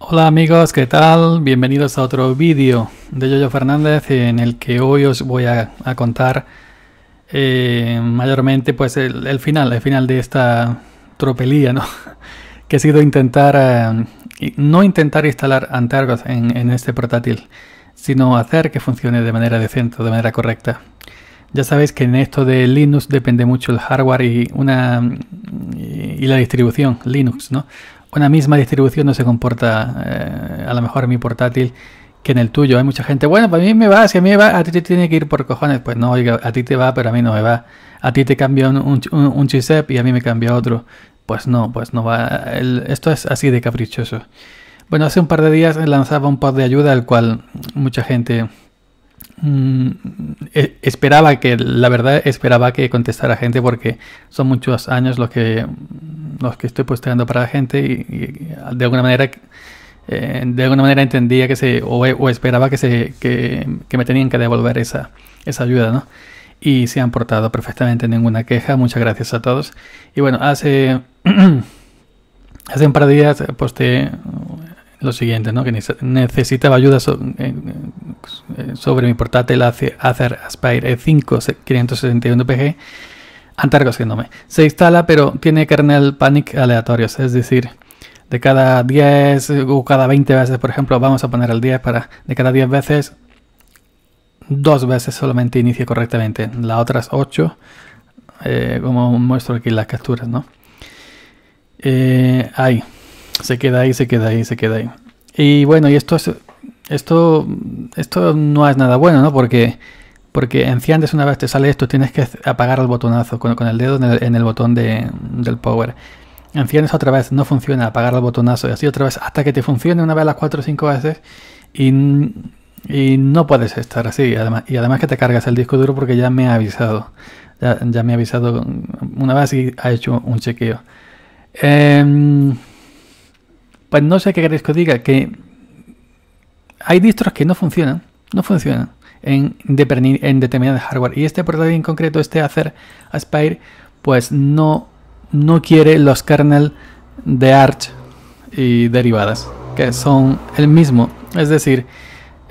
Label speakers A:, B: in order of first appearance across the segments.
A: Hola amigos, ¿qué tal? Bienvenidos a otro vídeo de Yoyo Fernández en el que hoy os voy a, contar eh, mayormente pues el, final, el final de esta tropelía, ¿no? que ha sido intentar, eh, no intentar instalar Antargos en, este portátil, sino hacer que funcione de manera decente, de manera correcta. Ya sabéis que en esto de Linux depende mucho el hardware y, una, y la distribución Linux, ¿no? una misma distribución no se comporta eh, a lo mejor en mi portátil que en el tuyo. Hay mucha gente, bueno, para pues mí me va, si a mí me va, a ti te tiene que ir por cojones. Pues no, oiga, a ti te va, pero a mí no me va. A ti te cambia un, un, chisep y a mí me cambia otro. Pues no, pues no va. esto es así de caprichoso. Bueno, hace un par de días lanzaba un pod de ayuda al cual mucha gente Mm, e, esperaba que, la verdad, esperaba que contestara gente porque son muchos años los que, los que estoy posteando para la gente y, de alguna manera, eh, de alguna manera entendía que se, o, esperaba que, se, que, que, me tenían que devolver esa, esa ayuda, ¿no? Y se han portado perfectamente, ninguna queja, muchas gracias a todos. Y bueno, hace, hace un par de días eh, posteé lo siguiente, ¿no? Que necesitaba ayuda sobre mi portátil Acer Aspire E5 561pg antargo siéndome, Se instala, pero tiene kernel panic aleatorios, es decir, de cada 10 o cada 20 veces, por ejemplo, vamos a poner el 10 para de cada 10 veces, dos veces solamente inicia correctamente. Las otras 8, eh, como muestro aquí las capturas, ¿no? Eh, ahí. Se queda ahí, se queda ahí, se queda ahí. Y bueno, y esto es, esto, esto no es nada bueno, ¿no? Porque, porque enciendes una vez te sale esto, tienes que apagar el botonazo con, el dedo en el, botón de, del power. Enciendes otra vez, no funciona, apagar el botonazo y así otra vez hasta que te funcione una vez las 4 o 5 veces y, no puedes estar así. Además, y además que te cargas el disco duro porque ya me ha avisado. Ya, me ha avisado una vez y ha hecho un chequeo. Em, pues no sé qué queréis que diga, que hay distros que no funcionan, no funcionan en, en hardware. Y este portátil en concreto, este Acer Aspire, pues no, no quiere los kernels de Arch y derivadas, que son el mismo. Es decir,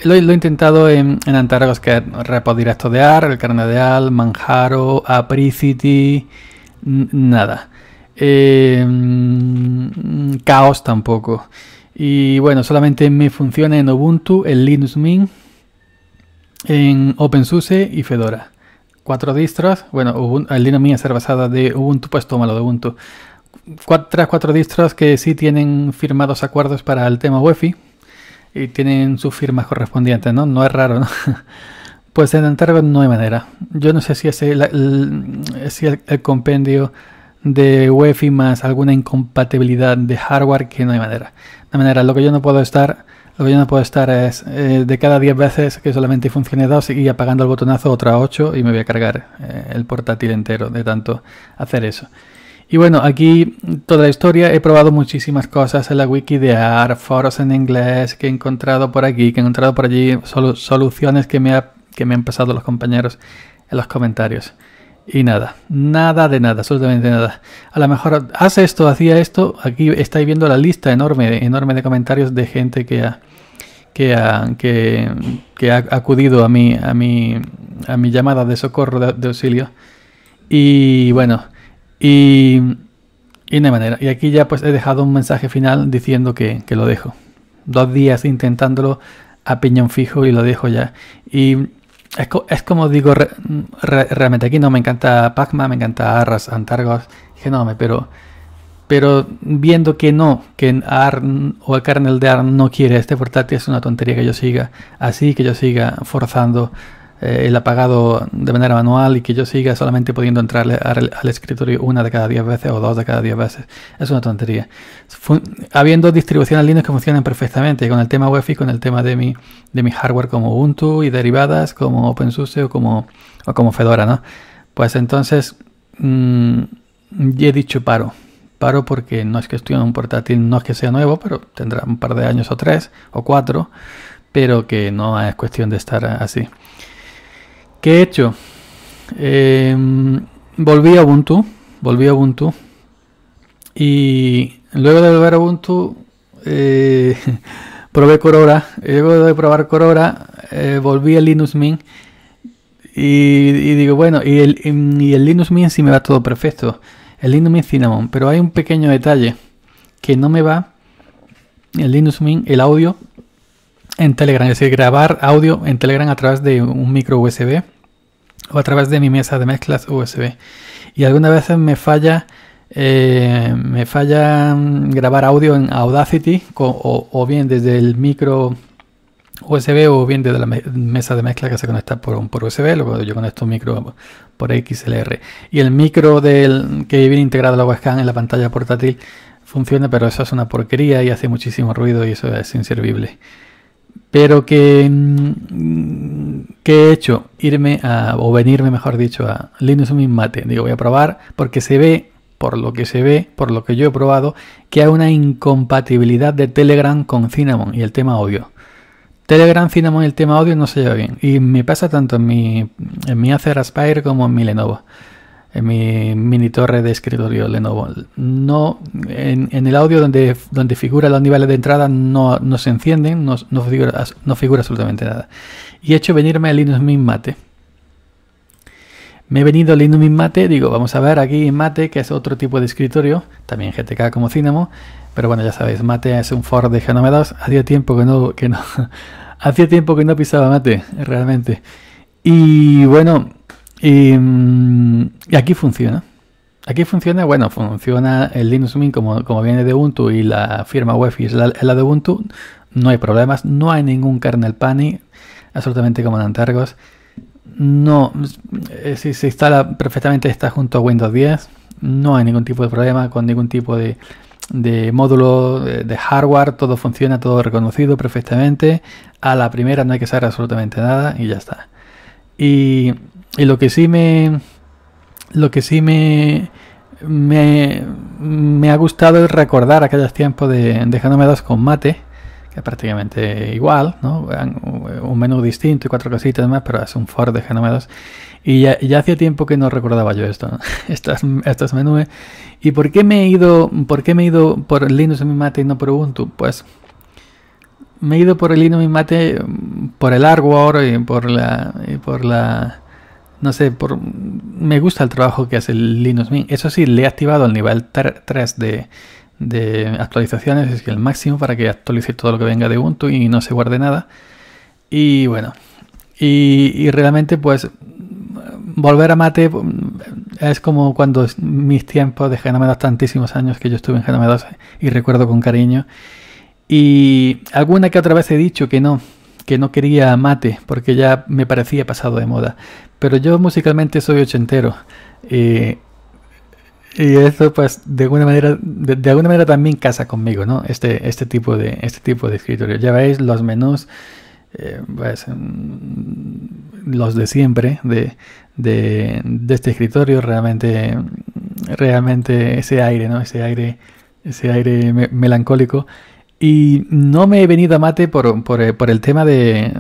A: lo, he intentado en, en que es de Arch, el kernel de AL, Manjaro, Apricity, nada eh, caos tampoco. Y bueno, solamente me funciona en Ubuntu, en Linux Mint, en OpenSUSE y Fedora. Cuatro distros, bueno, Ubuntu, el Linux Mint es basada de Ubuntu, pues lo de Ubuntu. Cuatro, cuatro distros que sí tienen firmados acuerdos para el tema UEFI y tienen sus firmas correspondientes, ¿no? No es raro, ¿no? pues en Antargo no hay manera. Yo no sé si, es el compendio de Wi-Fi más alguna incompatibilidad de hardware que no hay manera. De manera, lo que yo no puedo estar, lo que yo no puedo estar es eh, de cada 10 veces que solamente funcione 2 y apagando el botonazo otra 8 y me voy a cargar eh, el portátil entero de tanto hacer eso. Y bueno, aquí toda la historia, he probado muchísimas cosas en la wiki de AR, foros en inglés que he encontrado por aquí, que he encontrado por allí, soluciones que me, que me han pasado los compañeros en los comentarios. Y nada, nada de nada, absolutamente nada. A lo mejor hace esto, hacía esto. Aquí estáis viendo la lista enorme, enorme de comentarios de gente que ha, que ha, que, ha acudido a mi, a, mi, a mi llamada de socorro, de, auxilio. Y bueno, y, y de manera. Y aquí ya pues he dejado un mensaje final diciendo que, que lo dejo. Dos días intentándolo a piñón fijo y lo dejo ya. Y es, como digo realmente aquí no me encanta Pacma, me encanta Arras, Antargos, Genome, pero pero viendo que no, que ARN o el kernel de ARN no quiere este portátil es una tontería que yo siga así, que yo siga forzando el eh, apagado de manera manual y que yo siga solamente pudiendo entrarle al, escritorio una de cada diez veces o dos de cada diez veces. Es una tontería. habiendo distribuciones Linux que funcionan perfectamente con el tema wi y con el tema de mi, de mi hardware como Ubuntu y derivadas como OpenSUSE o como, como Fedora, ¿no? Pues entonces ya mm, he dicho paro. Paro porque no es que estoy en un portátil, no es que sea nuevo, pero tendrá un par de años o tres o cuatro, pero que no es cuestión de estar así. ¿Qué he hecho? Em, volví a Ubuntu, volví a Ubuntu. Y luego de volver a Ubuntu, eh, probé Corora. Luego de probar Corora, eh, volví a Linux Mint. Y, digo, bueno, y el, y el, Linux Mint sí me va todo perfecto. El Linux Mint Cinnamon. Pero hay un pequeño detalle que no me va. El Linux Mint, el audio, en Telegram, es decir, grabar audio en Telegram a través de un micro USB o a través de mi mesa de mezclas USB. Y algunas veces me falla, eh, me falla mm, grabar audio en Audacity o, bien desde el micro USB o bien desde la mesa de mezcla que se conecta por, por USB, luego yo conecto un micro por XLR. Y el micro del, que viene integrado la webcam en la pantalla portátil funciona, pero eso es una porquería y hace muchísimo ruido y eso es inservible. Pero que, mm, que he hecho irme a, o venirme, mejor dicho, a Linux Mint Mate. Digo, voy a probar porque se ve, por lo que se ve, por lo que yo he probado, que hay una incompatibilidad de Telegram con Cinnamon y el tema audio. Telegram, Cinnamon y el tema audio no se lleva bien. Y me pasa tanto en mi, en mi Acer Aspire como en mi Lenovo en mi mini torre de escritorio Lenovo. No, en, el audio donde, donde figura los niveles de entrada no, no se encienden, no, figura, absolutamente nada. Y he hecho venirme a Linux Mint Mate. Me he venido al Linux Mint Mate, digo, vamos a ver aquí Mate, que es otro tipo de escritorio, también GTK como CineMo pero bueno, ya sabéis, Mate es un Ford de Genome 2, hacía tiempo que no, que no, hacía tiempo que no pisaba Mate, realmente. Y bueno, Mm, y, aquí funciona. Aquí funciona, bueno, funciona el Linux Mint como, viene de Ubuntu y la firma web es la, de Ubuntu. No hay problemas, no hay ningún kernel pani, absolutamente como en Antargos. No, eh, si se instala perfectamente, está junto a Windows 10. No hay ningún tipo de problema con ningún tipo de, módulo de, hardware. Todo funciona, todo reconocido perfectamente. A la primera no hay que saber absolutamente nada y ya está. Y y lo que sí me. Lo que sí me. Me, ha gustado es recordar aquellos tiempos de dejándome dos con mate, que es prácticamente igual, ¿no? un menú distinto y cuatro cositas más, pero es un Ford dejándome 2. Y ya, ya hacía tiempo que no recordaba yo esto, estos, estos menús. ¿Y por qué me he ido, por qué me he ido por Linux en mi mate y no por Ubuntu? Pues me he ido por el Linux en mi mate mm, por el hardware y por la, y por la no sé, por, me gusta el trabajo que hace Linux Mint. Eso sí, le he activado el nivel 3 de, actualizaciones, es el máximo para que actualice todo lo que venga de Ubuntu y no se guarde nada. Y bueno, y, y realmente pues volver a Mate mm, es como cuando mis tiempos de Genome 2, tantísimos años que yo estuve en Genome 2 y recuerdo con cariño. Y alguna que otra vez he dicho que no, que no quería Mate porque ya me parecía pasado de moda. Pero yo musicalmente soy ochentero. Eh, y eso pues de alguna manera de, alguna manera también casa conmigo, ¿no? Este, este tipo de este tipo de escritorio. Ya veis los menús eh, pues, mm, los de siempre de, este escritorio realmente realmente ese aire, ¿no? Ese aire ese aire melancólico y no me he venido a mate por, eh, el tema de,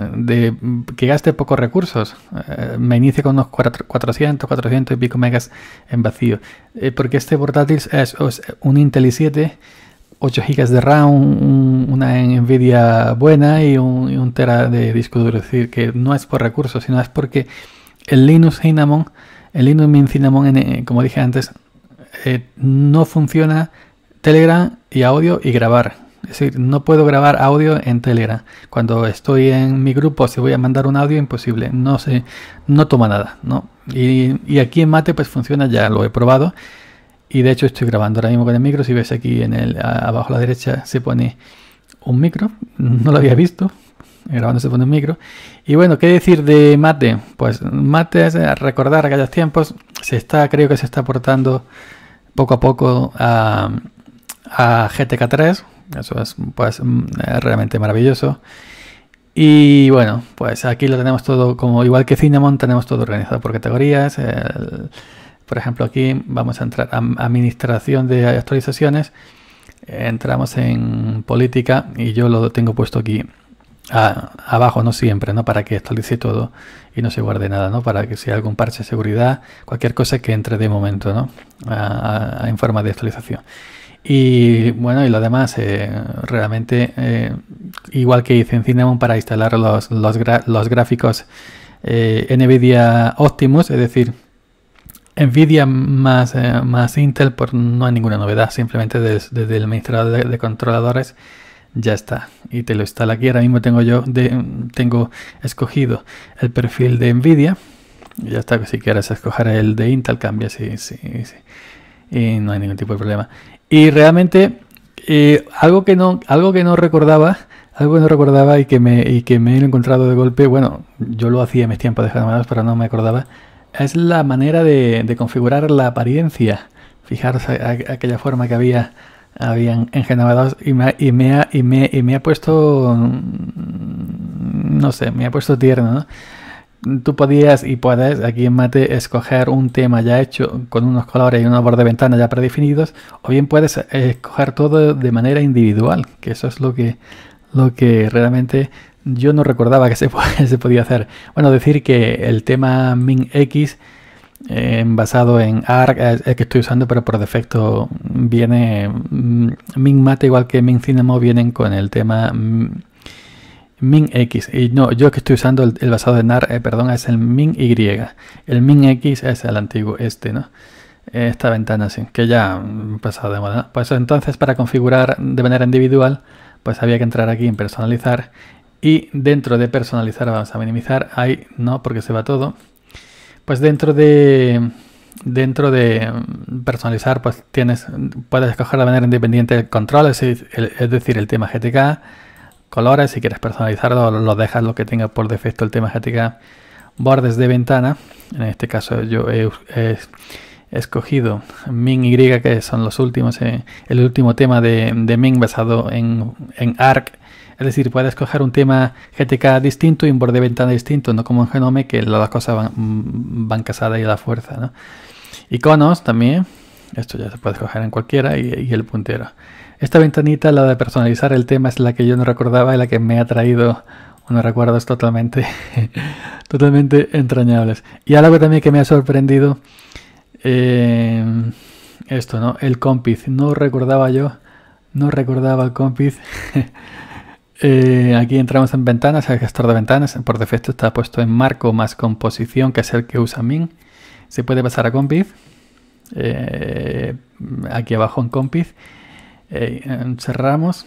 A: que gaste pocos recursos. Eh, me inicie con unos 400, 400 y pico megas en vacío. Eh, porque este portátil es, un Intel i7, 8 GB de RAM, una Nvidia buena y un, Tera de disco duro. Es decir, que no es por recursos, sino es porque el Linux Cinnamon, el Linux Mint Cinnamon, como dije antes, no funciona Telegram y audio y grabar es decir, no puedo grabar audio en Telegram. Cuando estoy en mi grupo, si voy a mandar un audio, imposible. No sé, no toma nada, ¿no? Y, aquí en Mate pues funciona, ya lo he probado. Y de hecho estoy grabando ahora mismo con el micro. Si ves aquí en el, abajo a la derecha se pone un micro. No lo había visto. Grabando se pone un micro. Y bueno, ¿qué decir de Mate? Pues Mate es eh, recordar aquellos tiempos. Se está, creo que se está aportando poco a poco a, a GTK3 eso es pues, mm, realmente maravilloso. Y bueno, pues aquí lo tenemos todo, como igual que Cinnamon, tenemos todo organizado por categorías. por ejemplo, aquí vamos a entrar a administración de actualizaciones. Entramos en política y yo lo tengo puesto aquí abajo, no siempre, ¿no? Para que actualice todo y no se guarde nada, ¿no? Para que sea algún parche de seguridad, cualquier cosa que entre de momento, ¿no? en forma de actualización. Y bueno, y lo demás, eh, realmente, eh, igual que hice en Cinnamon para instalar los, los, gráficos eh, NVIDIA Optimus, es decir, NVIDIA más, más Intel, por pues no hay ninguna novedad, simplemente desde, el administrador de, controladores ya está. Y te lo instala aquí, ahora mismo tengo yo, tengo escogido el perfil de NVIDIA, ya está, que si quieres escoger el de Intel, cambia, sí, sí, sí. Y no hay ningún tipo de problema. Y realmente eh, algo, que no, algo que no recordaba, algo no recordaba y que, me, y que me he encontrado de golpe, bueno, yo lo hacía en mis tiempos de Hanamadas, pero no me acordaba, es la manera de, configurar la apariencia. Fijaros aquella forma que había habían Genovados y me, y, me y, me, y me ha puesto, mm, no sé, me ha puesto tierno, ¿no? tú podías y puedes aquí en Mate escoger un tema ya hecho con unos colores y unos bordes de ventana ya predefinidos, o bien puedes eh, escoger todo de manera individual, que eso es lo que, lo que realmente yo no recordaba que se, se podía hacer. Bueno, decir que el tema MinX X, eh, basado en ARC es eh, el que estoy usando, pero por defecto viene mm, MinMate igual que Cinema, vienen con el tema mm, x Y no, yo que estoy usando el, basado de NAR, eh, perdón, es el min y El min x es el antiguo, este, ¿no? Esta ventana, sí, que ya ha pasado de moda. Pues entonces, para configurar de manera individual, pues había que entrar aquí en personalizar. Y dentro de personalizar, vamos a minimizar. Ahí no, porque se va todo. Pues dentro de dentro de mm, personalizar, pues tienes, puedes escoger de manera independiente el control, es decir, el tema GTK colores, si quieres personalizarlo, lo dejas lo que tenga por defecto el tema GTK, bordes de ventana. En este caso yo he, escogido Min Y, que son los últimos, eh, el último tema de, de Min basado en, ARC. Es decir, puedes escoger un tema GTK distinto y un borde de ventana distinto, no como en Genome, que las cosas van, casadas y a la fuerza. Iconos también, esto ya se puede escoger en cualquiera, y el puntero. Esta ventanita, la de personalizar el tema, es la que yo no recordaba y la que me ha traído unos recuerdos totalmente, totalmente entrañables. Y algo también que me ha sorprendido, eh, esto, ¿no? El compiz. No recordaba yo, no recordaba el compiz. Eh, aquí entramos en ventanas, el gestor de ventanas. Por defecto está puesto en marco más composición, que es el que usa Min. Se puede pasar a compiz. Eh, aquí abajo en compiz eh, cerramos.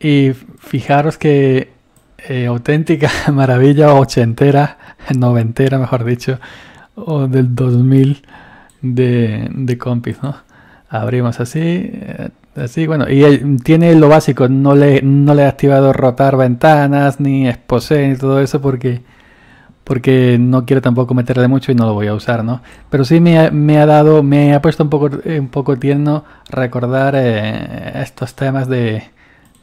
A: Y fijaros que eh, auténtica maravilla ochentera, noventera mejor dicho, o del 2000 de, de compis, ¿no? Abrimos así, eh, así, bueno, y tiene lo básico, no le, no le he activado rotar ventanas, ni exposer, ni todo eso, porque porque no quiero tampoco meterle mucho y no lo voy a usar, ¿no? Pero sí me ha, dado, me ha puesto un poco, un poco tierno recordar eh, estos temas de,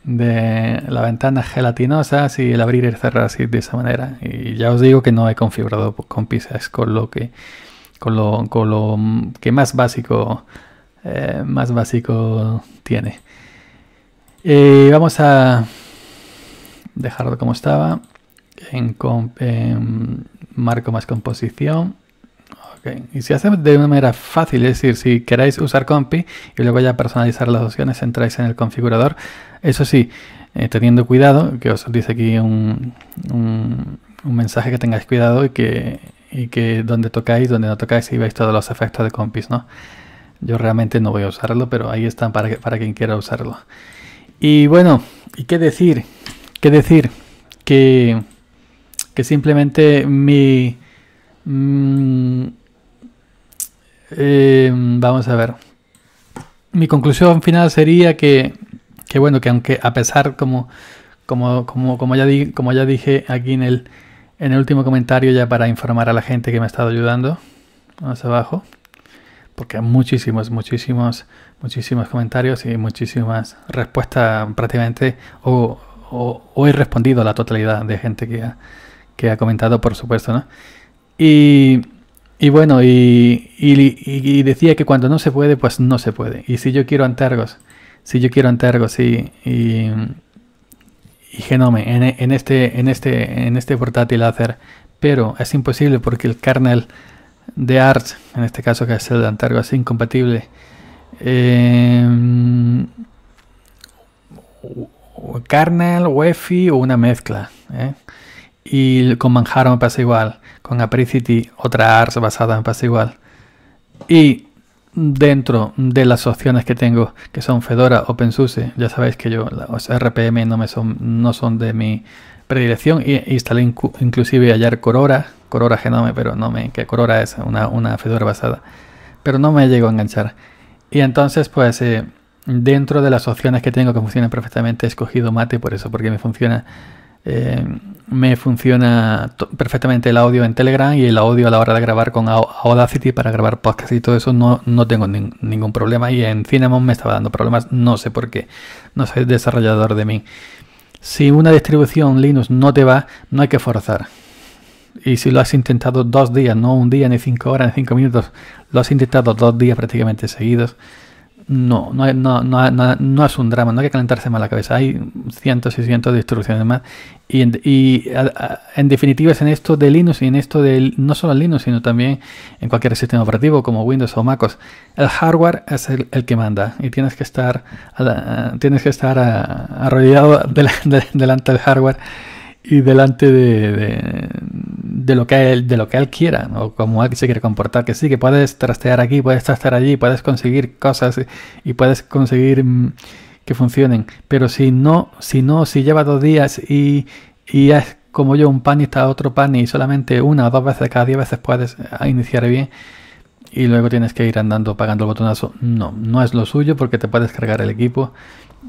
A: de la ventana gelatinosa y el abrir y cerrar así de esa manera. Y ya os digo que no he configurado con pizzas con lo que, con lo, que más básico, eh, más básico tiene. Eh, vamos a dejarlo como estaba en, marco más composición. Y se hace de una manera fácil, es decir, si queráis usar compi y luego ya personalizar las opciones, entráis en el configurador. Eso sí, eh, teniendo cuidado, que os dice aquí un, un, mensaje que tengáis cuidado y que, donde tocáis, donde no tocáis y veis todos los efectos de compis, ¿no? Yo realmente no voy a usarlo, pero ahí están para, para quien quiera usarlo. Y bueno, ¿y qué decir? ¿Qué decir? Que que simplemente mi... Mm, eh, vamos a ver. Mi conclusión final sería que, que bueno, que aunque a pesar, como, como, como, como, ya, como ya dije aquí en el, en el último comentario, ya para informar a la gente que me ha estado ayudando, más abajo, porque hay muchísimos, muchísimos, muchísimos comentarios y muchísimas respuestas prácticamente, o, he respondido a la totalidad de gente que ha que ha comentado, por supuesto, ¿no? Y, y bueno, y, decía que cuando no se puede, pues no se puede. Y si yo quiero Antargos, si yo quiero Antargos y, y, Genome en, este, en, este, en este portátil hacer, pero es imposible porque el kernel de Arch, en este caso que es el de Antargos, es incompatible. Eh, kernel, UEFI o una mezcla. ¿eh? Y con Manjaro me pasa igual. Con Apricity otra ARS basada, me pasa igual. Y dentro de las opciones que tengo, que son Fedora, OpenSUSE, ya sabéis que yo, los RPM no, me son, no son de mi predilección. Y instalé inclusive ayer Corora, Corora Genome, pero no me, que Corora es una, Fedora basada. Pero no me llegó a enganchar. Y entonces, pues, eh, dentro de las opciones que tengo que funcionan perfectamente, he escogido Mate por eso, porque me funciona eh, me funciona perfectamente el audio en Telegram y el audio a la hora de grabar con Audacity para grabar podcast y todo eso no, no tengo ningún problema y en Cinnamon me estaba dando problemas, no sé por qué, no soy desarrollador de mí. Si una distribución Linux no te va, no hay que forzar. Y si lo has intentado dos días, no un día, ni cinco horas, ni cinco minutos, lo has intentado dos días prácticamente seguidos, no, no, no, no, no es un drama, no hay que calentarse mal la cabeza. Hay cientos y cientos de instrucciones más. Y, en, y en definitiva es en esto de Linux y en esto de no solo Linux, sino también en cualquier sistema operativo como Windows o MacOS. El hardware es el, que manda y tienes que estar, tienes que estar arrodillado delante del hardware y delante de, de, lo que él, de lo que él quiera o como él se quiere comportar. Que sí, que puedes trastear aquí, puedes trastear allí, puedes conseguir cosas y puedes conseguir mm, que funcionen. Pero si no, si no, si lleva dos días y, y es como yo un pan y está otro pan y solamente una o dos veces cada diez veces puedes ah, iniciar bien y luego tienes que ir andando pagando el botonazo. No, no es lo suyo porque te puedes cargar el equipo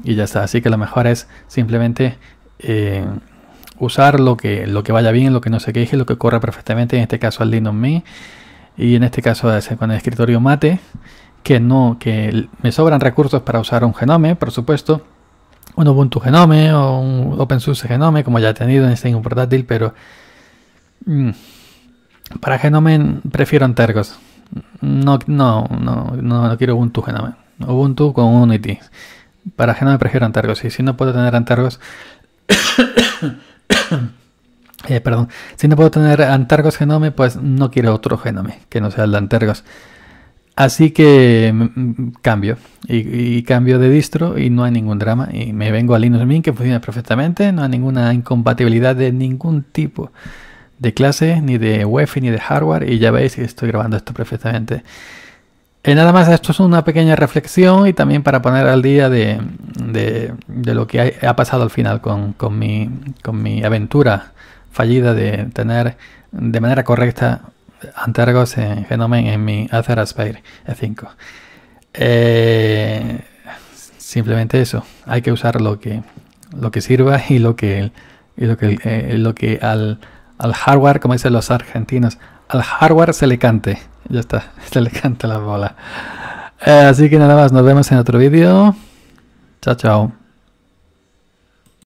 A: y ya está. Así que lo mejor es simplemente... Eh, usar lo que, lo que vaya bien, lo que no se queje, lo que corra perfectamente, en este caso al Linux Me y en este caso con el escritorio Mate, que no, que me sobran recursos para usar un Genome, por supuesto, un Ubuntu Genome o un OpenSUSE Genome, como ya he tenido en este portátil, pero mm, para Genome prefiero Antergos. No, no, no, no, no quiero Ubuntu Genome. Ubuntu con Unity. Para Genome prefiero Antergos y si no puedo tener Antergos Eh, perdón, si no puedo tener Antargos Genome, pues no quiero otro genome que no sea el de Antargos. Así que mm, mm, cambio y, cambio de distro y no hay ningún drama. Y me vengo a Linux Mint que funciona perfectamente, no hay ninguna incompatibilidad de ningún tipo de clase, ni de wifi, e ni de hardware. Y ya veis que estoy grabando esto perfectamente. Eh, nada más, esto es una pequeña reflexión y también para poner al día de, lo que ha, pasado al final con, con, mi, con mi aventura fallida de tener de manera correcta antergos en Genomen en mi Acer Aspire E5. Eh, simplemente eso, hay que usar lo que, lo que sirva y lo que, lo que, eh, lo que al, al hardware, como dicen los argentinos, al hardware se le cante. Ya está, se le canta la bola. Eh, así que nada más, nos vemos en otro vídeo. Chao, chao.